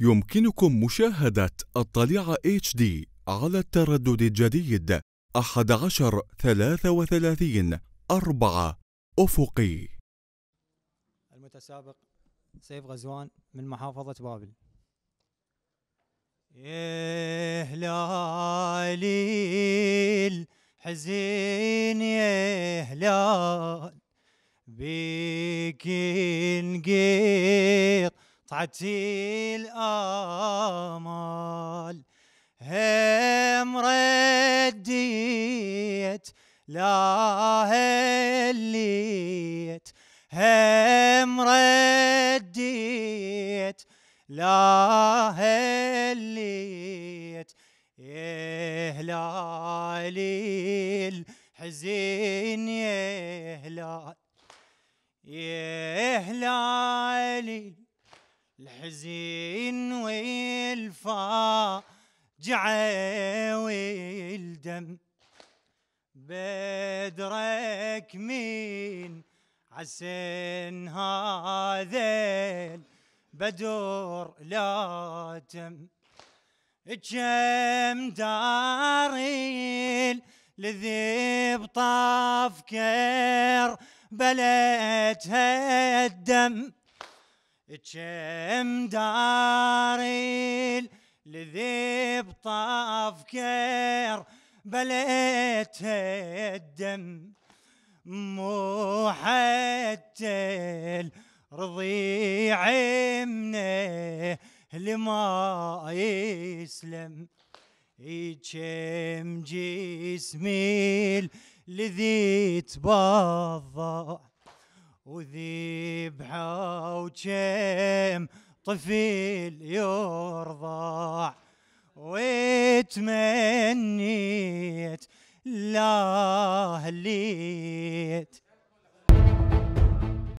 يمكنكم مشاهدة الطليعة HD على التردد الجديد 11 33 4 أفقي المتسابق سيف غزوان من محافظة بابل يا هلالي الحزين يا هلال بيك نقيق قطعتي الآمال هم رديت لا هليت هم رديت لا هليت يهلال الحزين يهلال يهلال الحزين والفاجعة والدم بدرك من عسن هذا بدور لا تم كم داري لذيب طاف كير بلتها الدم كم داري لذيب طاف كير بليتها الدم مو حتى رضيع منه لما يسلم يجم جسمي لذي بضع وذبحه وجم طفل يرضع وتمنيت لا هليت